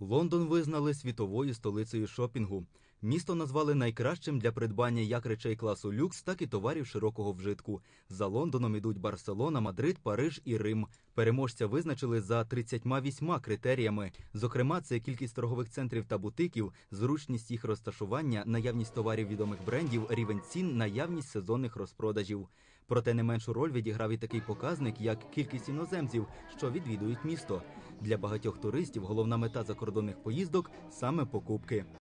Лондон визнали світовою столицею шопінгу. Місто назвали найкращим для придбання як речей класу люкс, так і товарів широкого вжитку. За Лондоном ідуть Барселона, Мадрид, Париж і Рим. Переможця визначили за 38 критеріями. Зокрема, це кількість торгових центрів та бутиків, зручність їх розташування, наявність товарів відомих брендів, рівень цін, наявність сезонних розпродажів. Проте не меншу роль відіграв і такий показник, як кількість іноземців, що відвідують місто. Для багатьох туристів головна мета закордонних поїздок саме покупки.